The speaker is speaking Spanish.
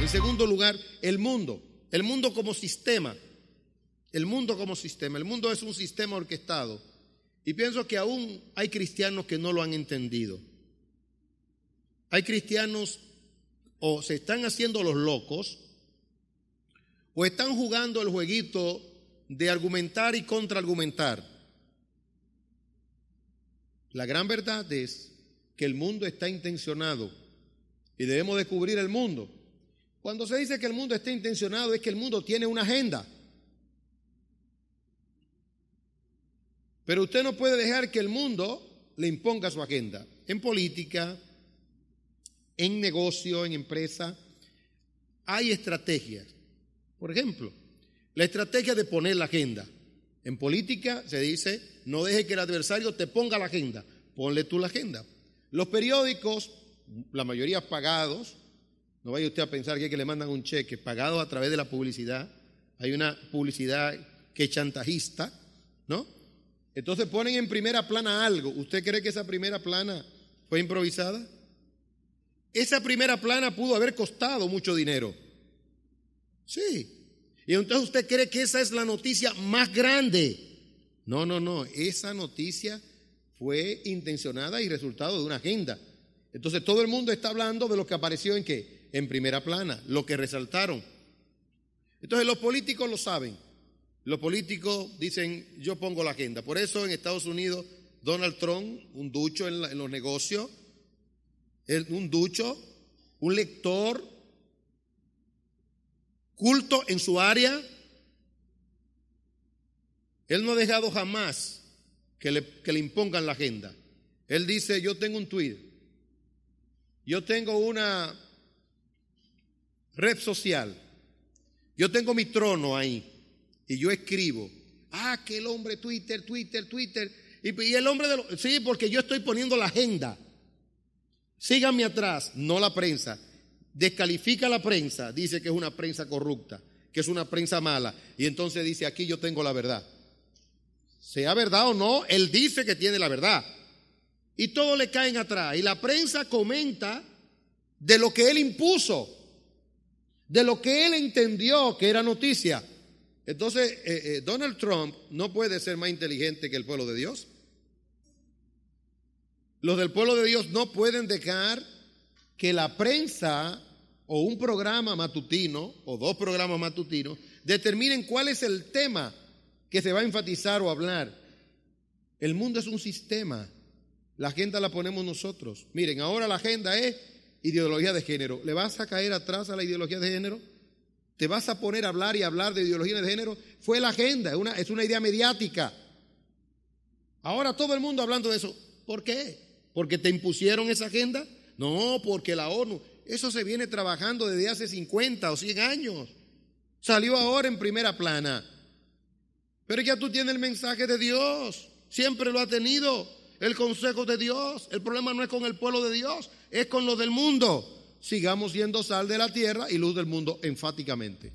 En segundo lugar, el mundo. El mundo como sistema. El mundo como sistema. El mundo es un sistema orquestado. Y pienso que aún hay cristianos que no lo han entendido. Hay cristianos o se están haciendo los locos o están jugando el jueguito de argumentar y contraargumentar. La gran verdad es que el mundo está intencionado y debemos descubrir el mundo. Cuando se dice que el mundo está intencionado es que el mundo tiene una agenda. Pero usted no puede dejar que el mundo le imponga su agenda en política, en negocio, en empresa. Hay estrategias. Por ejemplo, la estrategia de poner la agenda. En política se dice, no deje que el adversario te ponga la agenda, ponle tú la agenda. Los periódicos, la mayoría pagados, no vaya usted a pensar que, es que le mandan un cheque pagado a través de la publicidad. Hay una publicidad que es chantajista, ¿no? Entonces ponen en primera plana algo. ¿Usted cree que esa primera plana fue improvisada? Esa primera plana pudo haber costado mucho dinero. Sí. Y entonces usted cree que esa es la noticia más grande. No, no, no. Esa noticia fue intencionada y resultado de una agenda. Entonces todo el mundo está hablando de lo que apareció en qué? en primera plana, lo que resaltaron. Entonces los políticos lo saben. Los políticos dicen, yo pongo la agenda. Por eso en Estados Unidos Donald Trump, un ducho en, los negocios, un ducho, un lector, culto en su área. Él no ha dejado jamás que le, que le impongan la agenda. Él dice, yo tengo un tweet, yo tengo una red social, yo tengo mi trono ahí y yo escribo, ah, que el hombre Twitter, Twitter, Twitter, y, el hombre de sí, porque yo estoy poniendo la agenda. Síganme atrás, no la prensa. Descalifica la prensa, dice que es una prensa corrupta, que es una prensa mala. Y entonces dice, aquí yo tengo la verdad. Sea verdad o no, él dice que tiene la verdad. Y todo le caen atrás. Y la prensa comenta de lo que él impuso de lo que él entendió que era noticia. Entonces, eh, eh, Donald Trump no puede ser más inteligente que el pueblo de Dios. Los del pueblo de Dios no pueden dejar que la prensa o un programa matutino o dos programas matutinos determinen cuál es el tema que se va a enfatizar o hablar. El mundo es un sistema. La agenda la ponemos nosotros. Miren, ahora la agenda es ideología de género. ¿Le vas a caer atrás a la ideología de género? ¿Te vas a poner a hablar y hablar de ideología de género? Fue la agenda, es una, es una idea mediática. Ahora todo el mundo hablando de eso. ¿Por qué? ¿Porque te impusieron esa agenda? No, porque la ONU. Eso se viene trabajando desde hace 50 o 100 años. Salió ahora en primera plana. Pero ya tú tienes el mensaje de Dios. Siempre lo ha tenido el consejo de Dios. El problema no es con el pueblo de Dios, es con los del mundo. Sigamos siendo sal de la tierra y luz del mundo enfáticamente.